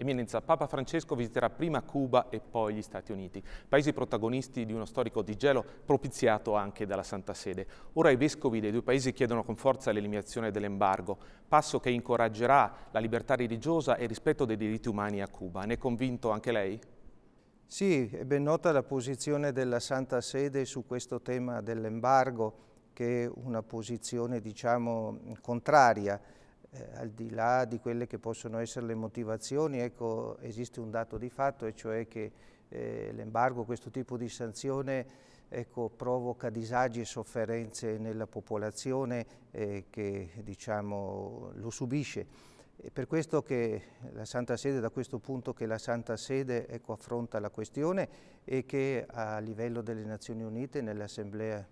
Eminenza, Papa Francesco visiterà prima Cuba e poi gli Stati Uniti, paesi protagonisti di uno storico digelo propiziato anche dalla Santa Sede. Ora i vescovi dei due paesi chiedono con forza l'eliminazione dell'embargo, passo che incoraggerà la libertà religiosa e il rispetto dei diritti umani a Cuba. Ne è convinto anche lei? Sì, è ben nota la posizione della Santa Sede su questo tema dell'embargo, che è una posizione, diciamo, contraria eh, al di là di quelle che possono essere le motivazioni, ecco, esiste un dato di fatto e cioè che eh, l'embargo, questo tipo di sanzione ecco, provoca disagi e sofferenze nella popolazione eh, che diciamo, lo subisce. È per questo che la Santa Sede, da questo punto che la Santa Sede ecco, affronta la questione e che a livello delle Nazioni Unite nell'Assemblea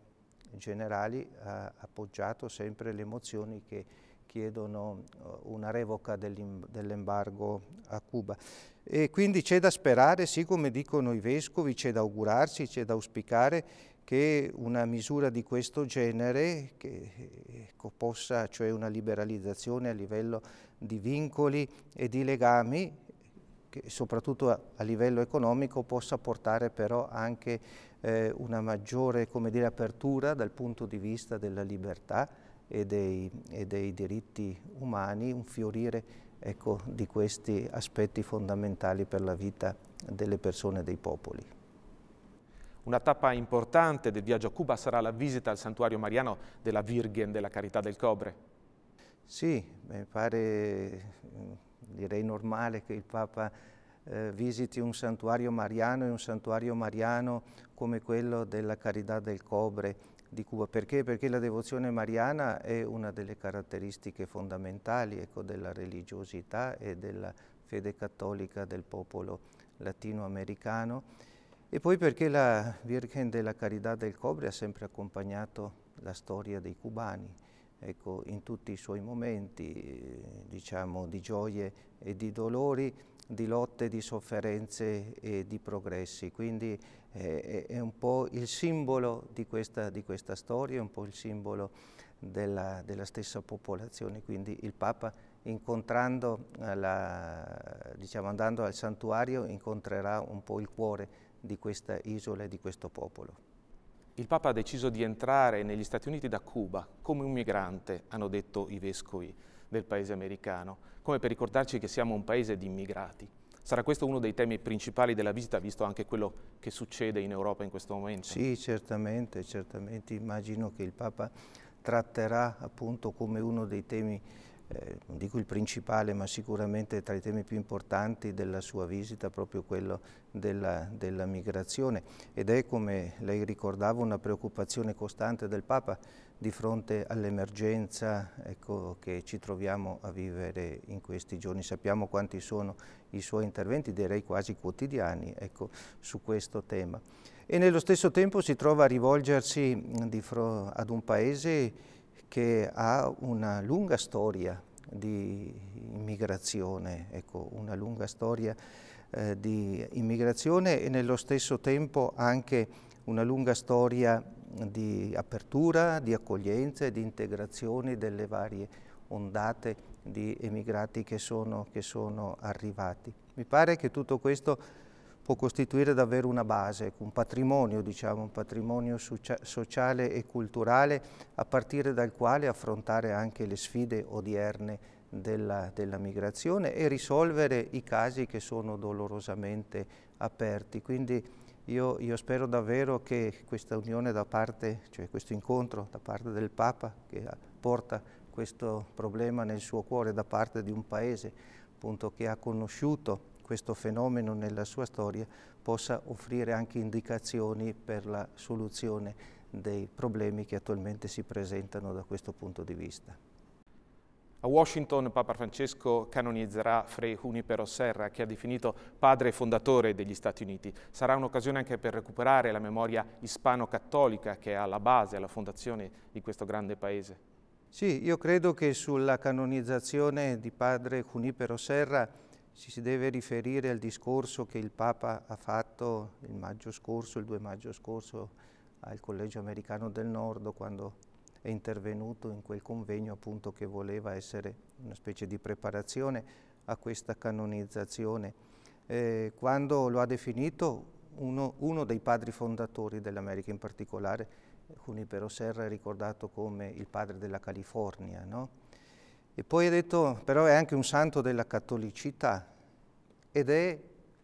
generali ha appoggiato sempre le mozioni che chiedono eh, una revoca dell'embargo a Cuba. E quindi c'è da sperare, sì come dicono i vescovi, c'è da augurarsi, c'è da auspicare che una misura di questo genere, che possa, cioè una liberalizzazione a livello di vincoli e di legami, soprattutto a, a, livello economico possa portare però anche eh, una maggiore dire, apertura dal punto di vista della libertà e dei, e dei diritti umani, un fiorire ecco, di questi aspetti fondamentali per la vita delle persone e dei popoli. Una tappa importante del viaggio a Cuba sarà la visita al santuario mariano della Virgen della Carità del Cobre. Sì, mi pare mm, direi normale che il Papa eh, visiti un santuario mariano e un santuario mariano come quello della Carità del Cobre di Cuba. Perché? Perché la devozione mariana è una delle caratteristiche fondamentali ecco, della religiosità e della fede cattolica del popolo latinoamericano e poi perché la Virgen della Carità del Cobre ha sempre accompagnato la storia dei cubani ecco, in tutti i suoi momenti eh, diciamo, di gioie e di dolori di lotte, di sofferenze e di progressi, quindi eh, è un po' il simbolo di questa, di questa storia, è un po' il simbolo della, della, stessa popolazione, quindi il Papa incontrando, la, diciamo andando al santuario, incontrerà un po' il cuore di questa isola e di questo popolo. Il Papa ha deciso di entrare negli Stati Uniti da Cuba come un migrante, hanno detto i vescovi del paese americano, come per ricordarci che siamo un paese di immigrati. Sarà questo uno dei temi principali della visita, visto anche quello che succede in Europa in questo momento? Sì, certamente, certamente. Immagino che il Papa tratterà appunto come uno dei temi eh, non dico il principale, ma sicuramente tra i temi più importanti della sua visita, proprio quello della, della, migrazione. Ed è, come lei ricordava, una preoccupazione costante del Papa di fronte all'emergenza ecco, che ci troviamo a vivere in questi giorni. Sappiamo quanti sono i suoi interventi, direi quasi quotidiani, ecco, su questo tema. E nello stesso tempo si trova a rivolgersi ad un paese che ha una lunga storia di immigrazione, ecco, una lunga storia eh, di immigrazione e nello stesso tempo anche una lunga storia di apertura, di accoglienza e di integrazione delle varie ondate di emigrati che sono, che sono arrivati. Mi pare che tutto questo può costituire davvero una base, ecco, un patrimonio, diciamo, un patrimonio sociale e culturale a partire dal quale affrontare anche le sfide odierne della, della migrazione e risolvere i casi che sono dolorosamente aperti. Quindi io, io spero davvero che questa unione da parte, cioè questo incontro da parte del Papa che porta questo problema nel suo cuore da parte di un paese appunto, che ha conosciuto questo fenomeno nella sua storia possa offrire anche indicazioni per la soluzione dei problemi che attualmente si presentano da questo punto di vista. A Washington Papa Francesco canonizzerà Fray Junipero Serra, che ha definito padre fondatore degli Stati Uniti. Sarà un'occasione anche per recuperare la memoria ispano-cattolica che è alla base, alla fondazione di questo grande paese. Sì, io credo che sulla canonizzazione di padre Junipero Serra ci si deve riferire al discorso che il Papa ha fatto il maggio scorso, il 2 maggio scorso, al Collegio Americano del Nord, quando è intervenuto in quel convegno appunto che voleva essere una specie di preparazione a questa canonizzazione, eh, quando lo ha definito uno, uno dei padri fondatori dell'America, in particolare Junipero Serra è ricordato come il padre della California, no? E poi ha detto, però è anche un santo della cattolicità ed è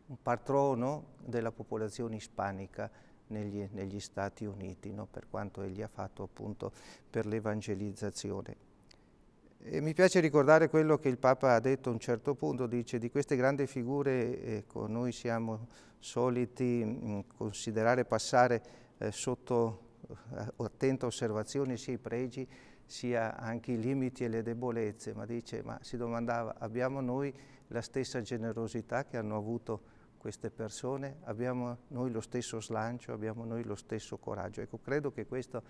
un patrono della popolazione ispanica negli, negli Stati Uniti, no? per quanto egli ha fatto appunto per l'evangelizzazione. E mi piace ricordare quello che il Papa ha detto a un certo punto, dice di queste grandi figure ecco, noi siamo soliti considerare passare eh, sotto eh, attenta osservazione sia i pregi sia anche i limiti e le debolezze, ma dice, ma si domandava, abbiamo noi la stessa generosità che hanno avuto queste persone? Abbiamo noi lo stesso slancio? Abbiamo noi lo stesso coraggio? Ecco, credo che questa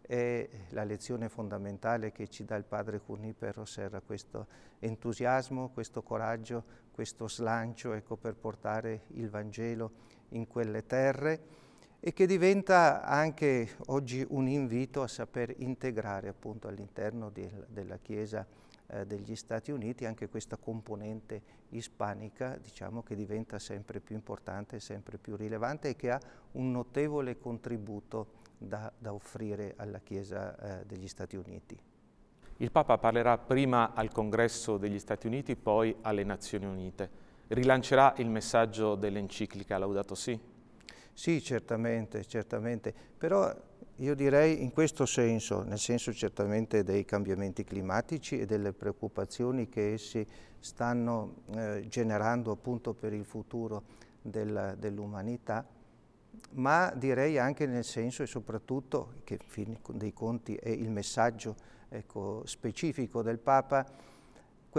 è la lezione fondamentale che ci dà il padre Cuní per Serra, questo entusiasmo, questo coraggio, questo slancio ecco, per portare il Vangelo in quelle terre e che diventa anche oggi un invito a saper integrare appunto all'interno della Chiesa eh, degli Stati Uniti anche questa componente ispanica diciamo che diventa sempre più importante, sempre più rilevante e che ha un notevole contributo da, da offrire alla Chiesa eh, degli Stati Uniti. Il Papa parlerà prima al Congresso degli Stati Uniti, poi alle Nazioni Unite. Rilancerà il messaggio dell'enciclica Laudato Si'? Sì, certamente, certamente, però io direi in questo senso, nel senso certamente dei cambiamenti climatici e delle preoccupazioni che essi stanno eh, generando appunto per il futuro del, dell'umanità, ma direi anche nel senso e soprattutto, che in fin dei conti è il messaggio ecco, specifico del Papa,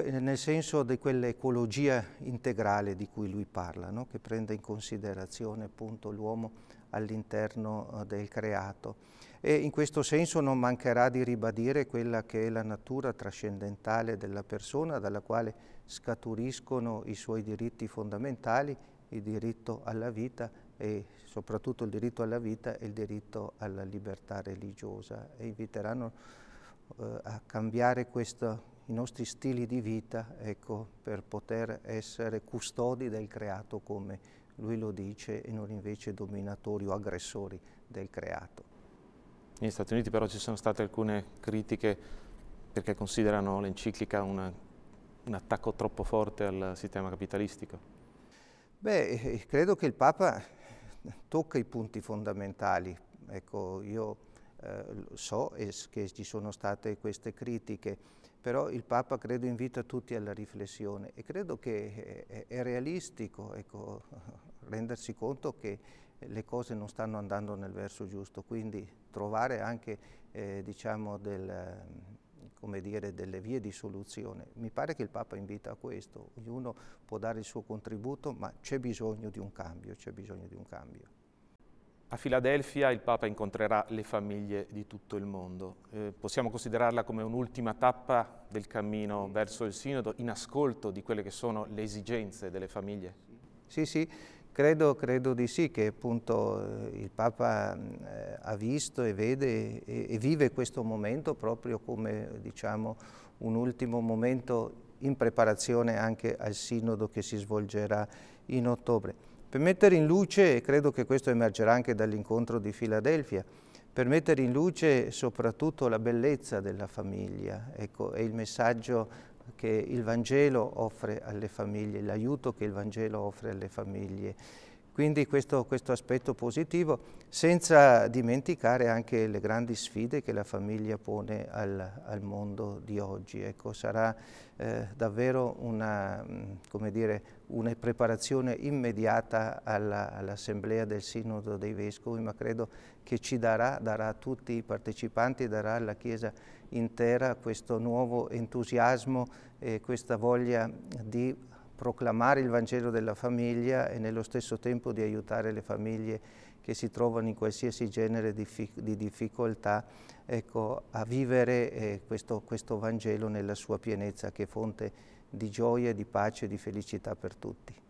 nel senso di quell'ecologia integrale di cui lui parla, no? che prende in considerazione appunto l'uomo all'interno eh, del creato. E in questo senso non mancherà di ribadire quella che è la natura trascendentale della persona, dalla quale scaturiscono i suoi diritti fondamentali, il diritto alla vita e soprattutto il diritto alla vita e il diritto alla libertà religiosa. E inviteranno eh, a cambiare questo, i nostri stili di vita ecco, per poter essere custodi del creato come lui lo dice e non invece dominatori o aggressori del creato. Negli Stati Uniti però ci sono state alcune critiche perché considerano l'enciclica un, attacco troppo forte al sistema capitalistico. Beh, eh, credo che il Papa tocca i punti fondamentali. Ecco, io eh, so che ci sono state queste critiche, però il Papa credo invita tutti alla riflessione e credo che eh, è, è realistico ecco, rendersi conto che le cose non stanno andando nel verso giusto, quindi trovare anche eh, diciamo del, ehm, dire, delle vie di soluzione. Mi pare che il Papa invita a questo, ognuno può dare il suo contributo, ma c'è bisogno di un cambio, c'è bisogno di un cambio. A Filadelfia il Papa incontrerà le famiglie di tutto il mondo. Eh, possiamo considerarla come un'ultima tappa del cammino verso il Sinodo, in ascolto di quelle che sono le esigenze delle famiglie? Sì, sì, credo, credo di sì, che appunto eh, il Papa eh, ha visto e vede e, e, vive questo momento proprio come diciamo, un ultimo momento in preparazione anche al Sinodo che si svolgerà in ottobre per mettere in luce, e credo che questo emergerà anche dall'incontro di Filadelfia, per mettere in luce soprattutto la bellezza della famiglia, ecco, è il messaggio che il Vangelo offre alle famiglie, l'aiuto che il Vangelo offre alle famiglie. Quindi questo, questo, aspetto positivo, senza dimenticare anche le grandi sfide che la famiglia pone al, al mondo di oggi. Ecco, sarà eh, davvero una, mm, dire, una, preparazione immediata all'Assemblea all del Sinodo dei Vescovi, ma credo che ci darà, darà a tutti i partecipanti, darà alla Chiesa intera questo nuovo entusiasmo e questa voglia di proclamare il Vangelo della famiglia e nello stesso tempo di aiutare le famiglie che si trovano in qualsiasi genere di, difficoltà ecco, a vivere eh, questo, questo Vangelo nella sua pienezza che è fonte di gioia, di pace e di felicità per tutti.